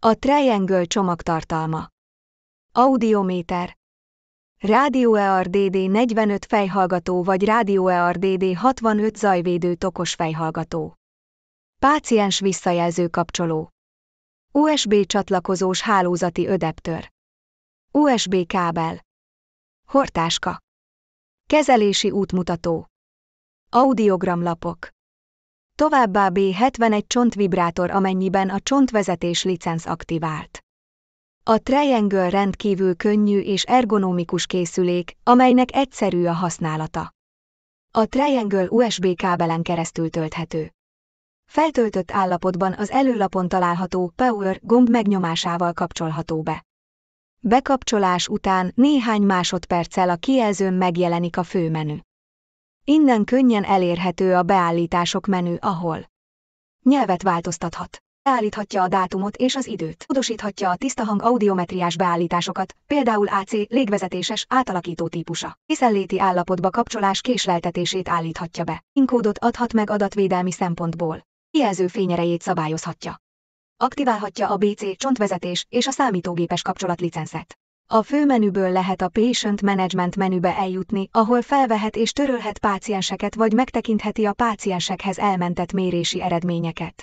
A Triangle csomagtartalma. Audiométer. Rádió ERDD 45 fejhallgató vagy Rádió ERDD 65 zajvédő tokos fejhallgató. Páciens visszajelző kapcsoló. USB csatlakozós hálózati ödeptör. USB kábel. Hortáska. Kezelési útmutató. Audiogramlapok. Továbbá B71 csontvibrátor amennyiben a csontvezetés licenc aktivált. A Triangle rendkívül könnyű és ergonomikus készülék, amelynek egyszerű a használata. A Triangle USB kábelen keresztül tölthető. Feltöltött állapotban az előlapon található Power gomb megnyomásával kapcsolható be. Bekapcsolás után néhány másodperccel a kijelzőn megjelenik a főmenü. Innen könnyen elérhető a beállítások menü, ahol nyelvet változtathat. Állíthatja a dátumot és az időt. Tudosíthatja a tiszta hang audiometriás beállításokat, például AC, légvezetéses, átalakító típusa. Hiszenléti állapotba kapcsolás késleltetését állíthatja be. Inkódot adhat meg adatvédelmi szempontból. Kijelző fényerejét szabályozhatja. Aktiválhatja a BC csontvezetés és a számítógépes kapcsolat licencet. A főmenüből lehet a Patient Management menübe eljutni, ahol felvehet és törölhet pácienseket vagy megtekintheti a páciensekhez elmentett mérési eredményeket.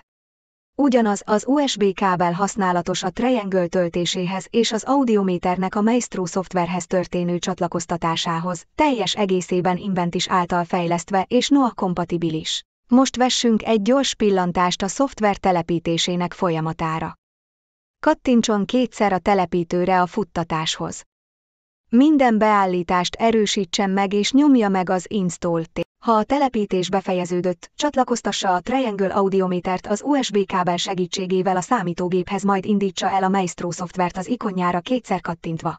Ugyanaz az USB kábel használatos a Triangle töltéséhez és az audiométernek a Maestro szoftverhez történő csatlakoztatásához, teljes egészében Inventis által fejlesztve és NOA kompatibilis. Most vessünk egy gyors pillantást a szoftver telepítésének folyamatára. Kattintson kétszer a telepítőre a futtatáshoz. Minden beállítást erősítsen meg és nyomja meg az install -t. Ha a telepítés befejeződött, csatlakoztassa a Triangle Audiometert az USB kábel segítségével a számítógéphez, majd indítsa el a Maestro szoftvert az ikonjára kétszer kattintva.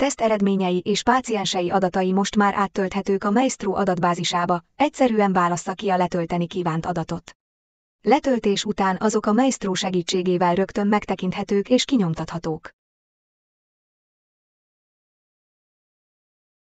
Teszt eredményei és páciensei adatai most már áttölthetők a Maestro adatbázisába, egyszerűen válassza ki a letölteni kívánt adatot. Letöltés után azok a Maestro segítségével rögtön megtekinthetők és kinyomtathatók.